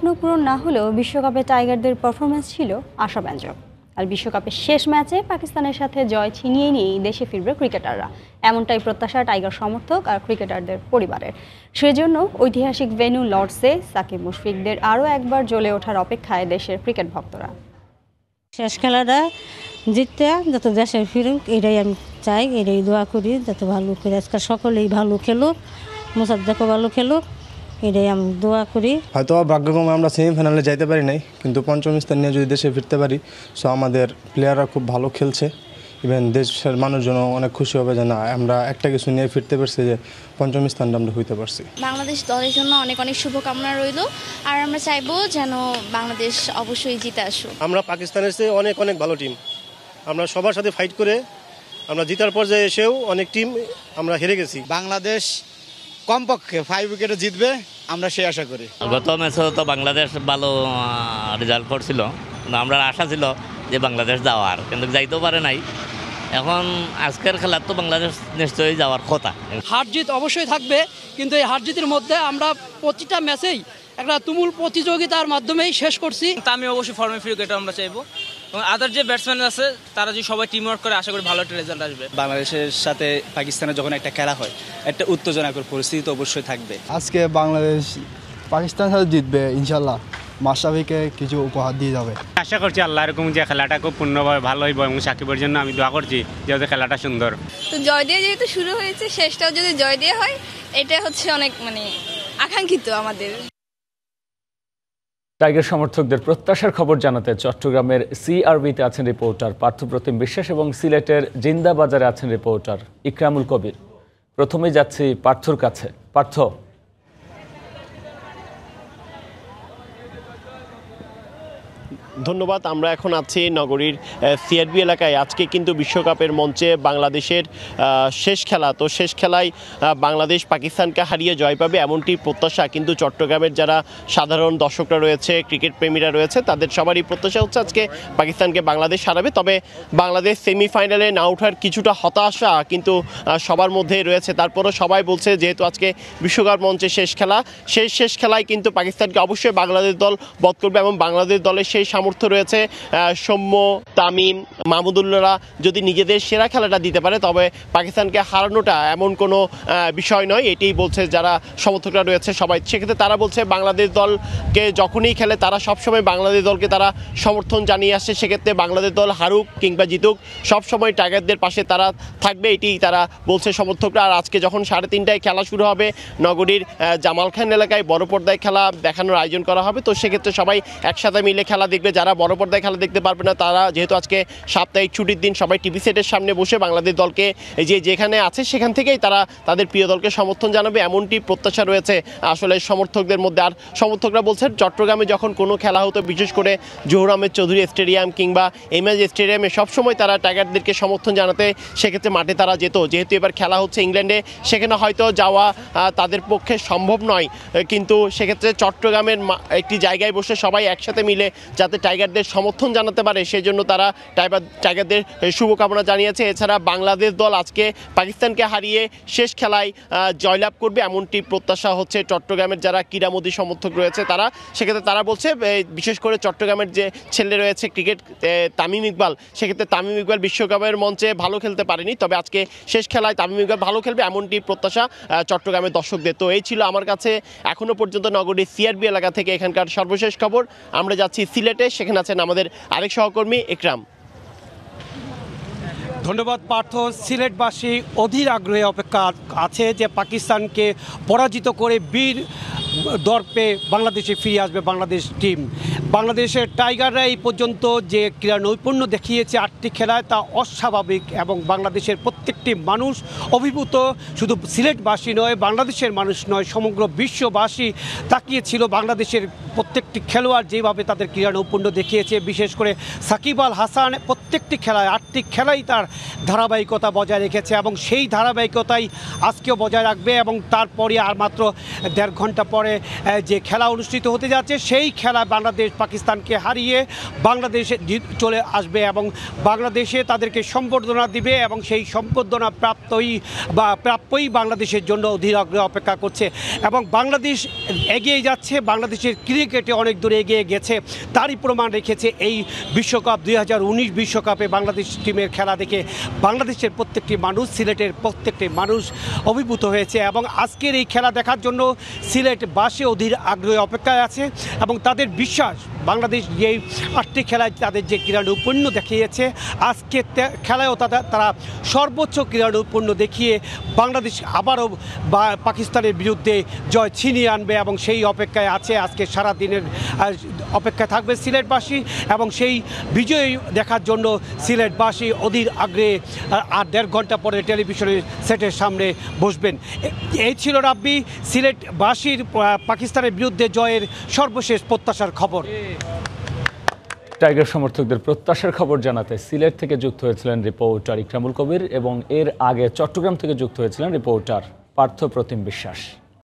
স্বপ্ন পূরণ না হলেও বিশ্বকাপে টাইগারদের পারফরমেন্স ছিল আশাব্যঞ্জক আর বিশ্বকাপের শেষ ম্যাচে পাকিস্তানের সাথে জয় ছিনিয়ে নিয়েই দেশে ফিরবে ক্রিকেটাররা এমনটাই প্রত্যাশা টাইগার সমর্থক আর ক্রিকেটারদের পরিবারের সেজন্য ঐতিহাসিক ভেনু লর্ডসে সাকিব মুশফিকদের আরও একবার জ্বলে ওঠার অপেক্ষায় দেশের ক্রিকেট ভক্তরা শেষ খেলাটা জিততে যত দেশে ফিরুক এটাই আমি চাই এটাই দোয়া করি যত ভালো করে আজকাল সকলেই ভালো খেলুক মোসাদ্দেকও ভালো খেলুক এটাই আমি দোয়া করি হয়তো ভাগ্যক্রমে আমরা সেমিফাইনালে যাইতে পারি নাই কিন্তু পঞ্চম স্থান নিয়ে যদি দেশে ফিরতে পারি সো আমাদের প্লেয়াররা খুব ভালো খেলছে ইভেন দেশের মানুষজন অনেক খুশি হবে যে না আমরা একটা কিছু নিয়ে ফিরতে পারছি যে পঞ্চম স্থানটা আমরা হইতে পারছি বাংলাদেশ দলের জন্য অনেক অনেক শুভকামনা রইল আর আমরা চাইবো যেন বাংলাদেশ অবশ্যই জিতে আসু আমরা পাকিস্তানের চেয়ে অনেক অনেক ভালো টিম আমরা সবার সাথে ফাইট করে আমরা জিতার পর্যায়ে এসেও অনেক টিম আমরা হেরে গেছি বাংলাদেশ কমপক্ষে ফাইভ উইকেটে জিতবে আমরা সেই আশা করি গত ম্যাচে তো বাংলাদেশ ভালো রেজাল্ট করছিল আমরা আশা ছিল যে বাংলাদেশ যাওয়ার কিন্তু যাইতেও পারে নাই এখন আজকের খেলার তো বাংলাদেশ নিশ্চয়ই যাওয়ার কথা হার জিত অবশ্যই থাকবে কিন্তু এই হার জিতের মধ্যে আমরা প্রতিটা ম্যাচেই একটা তুমুল প্রতিযোগিতার মাধ্যমেই শেষ করছি তা আমি অবশ্যই ফর্মে ফিরে আমরা চাইবো এবং আদার যে ব্যাটসম্যান আছে তারা যদি সবাই টিম ওয়ার্ক করে আশা করি ভালো একটা রেজাল্ট আসবে বাংলাদেশের সাথে পাকিস্তানের যখন একটা খেলা হয় একটা উত্তেজনাকর পরিস্থিতি তো অবশ্যই থাকবে আজকে বাংলাদেশ পাকিস্তান সাথে জিতবে ইনশাল্লাহ মাসাবিকে কিছু উপহার দিয়ে যাবে আশা করছি আল্লাহ এরকম যে খেলাটা খুব পূর্ণভাবে ভালো হইব এবং সাকিবের জন্য আমি দোয়া করছি যে ওদের খেলাটা সুন্দর তো জয় দিয়ে যেহেতু শুরু হয়েছে শেষটাও যদি জয় দিয়ে হয় এটা হচ্ছে অনেক মানে আকাঙ্ক্ষিত আমাদের টাইগার সমর্থকদের প্রত্যাশার খবর জানাতে চট্টগ্রামের সিআরবিতে আছেন রিপোর্টার পার্থপ্রতিম বিশ্বাস এবং সিলেটের জিন্দা বাজারে আছেন রিপোর্টার ইকরামুল কবির প্রথমে যাচ্ছি পার্থর কাছে পার্থ ধন্যবাদ আমরা এখন আছি নগরীর সিআরবি এলাকায় আজকে কিন্তু বিশ্বকাপের মঞ্চে বাংলাদেশের শেষ খেলা তো শেষ খেলায় বাংলাদেশ পাকিস্তানকে হারিয়ে জয় পাবে এমনটি প্রত্যাশা কিন্তু চট্টগ্রামের যারা সাধারণ দর্শকরা রয়েছে ক্রিকেট প্রেমীরা রয়েছে তাদের সবারই প্রত্যাশা হচ্ছে আজকে পাকিস্তানকে বাংলাদেশ হারাবে তবে বাংলাদেশ সেমিফাইনালে না ওঠার কিছুটা হতাশা কিন্তু সবার মধ্যে রয়েছে তারপরও সবাই বলছে যেহেতু আজকে বিশ্বকাপ মঞ্চে শেষ খেলা সেই শেষ খেলায় কিন্তু পাকিস্তানকে অবশ্যই বাংলাদেশ দল বধ করবে এবং বাংলাদেশ দলের সেই সামর্থ্য সামর্থ্য রয়েছে সৌম্য তামিম মাহমুদুল্লাহরা যদি নিজেদের সেরা খেলাটা দিতে পারে তবে পাকিস্তানকে হারানোটা এমন কোনো বিষয় নয় এটাই বলছে যারা সমর্থকরা রয়েছে সবাই সেক্ষেত্রে তারা বলছে বাংলাদেশ দলকে যখনই খেলে তারা সবসময় বাংলাদেশ দলকে তারা সমর্থন জানিয়ে আসছে সেক্ষেত্রে বাংলাদেশ দল হারুক কিংবা জিতুক সবসময় টাইগারদের পাশে তারা থাকবে এটি তারা বলছে সমর্থকরা আর আজকে যখন সাড়ে তিনটায় খেলা শুরু হবে নগরীর জামালখান এলাকায় বড় পর্দায় খেলা দেখানোর আয়োজন করা হবে তো সেক্ষেত্রে সবাই একসাথে মিলে খেলা দেখবে যারা বড় পর্দায় খেলা দেখতে পারবে না তারা যেহেতু আজকে সাপ্তাহিক ছুটির দিন সবাই টিভি সেটের সামনে বসে বাংলাদেশ দলকে যে যেখানে আছে সেখান থেকেই তারা তাদের প্রিয় দলকে সমর্থন জানাবে এমনটি প্রত্যাশা রয়েছে আসলে সমর্থকদের মধ্যে আর সমর্থকরা বলছেন চট্টগ্রামে যখন কোনো খেলা হতো বিশেষ করে জহুর আহমেদ চৌধুরী স্টেডিয়াম কিংবা এমএজ স্টেডিয়ামে সবসময় তারা টাইগারদেরকে সমর্থন জানাতে সেক্ষেত্রে মাঠে তারা যেত যেহেতু এবার খেলা হচ্ছে ইংল্যান্ডে সেখানে হয়তো যাওয়া তাদের পক্ষে সম্ভব নয় কিন্তু সেক্ষেত্রে চট্টগ্রামের একটি জায়গায় বসে সবাই একসাথে মিলে যাতে টাইগারদের সমর্থন জানাতে পারে সেজন্য তারা টাইবার টাইগারদের শুভকামনা জানিয়েছে এছাড়া বাংলাদেশ দল আজকে পাকিস্তানকে হারিয়ে শেষ খেলায় জয়লাভ করবে এমনটি প্রত্যাশা হচ্ছে চট্টগ্রামের যারা ক্রীড়ামোদী সমর্থক রয়েছে তারা সেক্ষেত্রে তারা বলছে বিশেষ করে চট্টগ্রামের যে ছেলে রয়েছে ক্রিকেট তামিম ইকবাল সেক্ষেত্রে তামিম ইকবাল বিশ্বকাপের মঞ্চে ভালো খেলতে পারেনি তবে আজকে শেষ খেলায় তামিম ইকবাল ভালো খেলবে এমনটি প্রত্যাশা চট্টগ্রামের দর্শকদের তো এই ছিল আমার কাছে এখনও পর্যন্ত নগরীর সিআরবি এলাকা থেকে এখানকার সর্বশেষ খবর আমরা যাচ্ছি সিলেটে সেখানে আছেন আমাদের আরেক সহকর্মী একরাম ধন্যবাদ পার্থ সিলেটবাসী অধীর আগ্রহে অপেক্ষা আছে যে পাকিস্তানকে পরাজিত করে বীর দর পেয়ে বাংলাদেশে ফিরে আসবে বাংলাদেশ টিম বাংলাদেশের টাইগাররা এই পর্যন্ত যে ক্রীড়া নৈপুণ্য দেখিয়েছে আটটি খেলায় তা অস্বাভাবিক এবং বাংলাদেশের প্রত্যেকটি মানুষ অভিভূত শুধু সিলেটবাসী নয় বাংলাদেশের মানুষ নয় সমগ্র বিশ্ববাসী তাকিয়েছিল বাংলাদেশের প্রত্যেকটি খেলোয়াড় যেভাবে তাদের ক্রীড়া নৈপুণ্য দেখিয়েছে বিশেষ করে সাকিব আল হাসান প্রত্যেকটি খেলায় আটটি খেলাই তার ধারাবাহিকতা বজায় রেখেছে এবং সেই ধারাবাহিকতাই আজকেও বজায় রাখবে এবং তারপরে আর মাত্র দেড় ঘন্টা পরে যে খেলা অনুষ্ঠিত হতে যাচ্ছে সেই খেলা বাংলাদেশ পাকিস্তানকে হারিয়ে বাংলাদেশে চলে আসবে এবং বাংলাদেশে তাদেরকে সম্বর্ধনা দিবে এবং সেই সম্বর্ধনা প্রাপ্তই বা প্রাপ্যই বাংলাদেশের জন্য অধীর আগ্রহে অপেক্ষা করছে এবং বাংলাদেশ এগিয়ে যাচ্ছে বাংলাদেশের ক্রিকেটে অনেক দূরে এগিয়ে গেছে তারই প্রমাণ রেখেছে এই বিশ্বকাপ দুই বিশ্বকাপ বিশ্বকাপে বাংলাদেশ টিমের খেলা দেখে বাংলাদেশের প্রত্যেকটি মানুষ সিলেটের প্রত্যেকটি মানুষ অভিভূত হয়েছে এবং আজকের এই খেলা দেখার জন্য সিলেট বাসে অধীর আগ্রহে অপেক্ষায় আছে এবং তাদের বিশ্বাস বাংলাদেশ যেই আটটি খেলায় তাদের যে ক্রীড়া নৈপুণ্য দেখিয়েছে আজকে খেলায়ও তারা সর্বোচ্চ নৈপুণ্য দেখিয়ে বাংলাদেশ আবারও পাকিস্তানের বিরুদ্ধে জয় ছিনিয়ে আনবে এবং সেই অপেক্ষায় আছে আজকে সারা দিনের অপেক্ষায় থাকবে সিলেটবাসী এবং সেই বিজয়ী দেখার জন্য সিলেটবাসী অধীর আগ্রে আর দেড় ঘন্টা পরে টেলিভিশনের সেটের সামনে বসবেন এই ছিল রাব্বি সিলেটবাসীর পাকিস্তানের বিরুদ্ধে জয়ের সর্বশেষ প্রত্যাশার খবর টাইগার সমর্থকদের প্রত্যাশার খবর জানাতে সিলেট থেকে যুক্ত হয়েছিলেন রিপোর্টার ইকরামুল কবির এবং এর আগে চট্টগ্রাম থেকে যুক্ত হয়েছিলেন রিপোর্টার পার্থ প্রতিম বিশ্বাস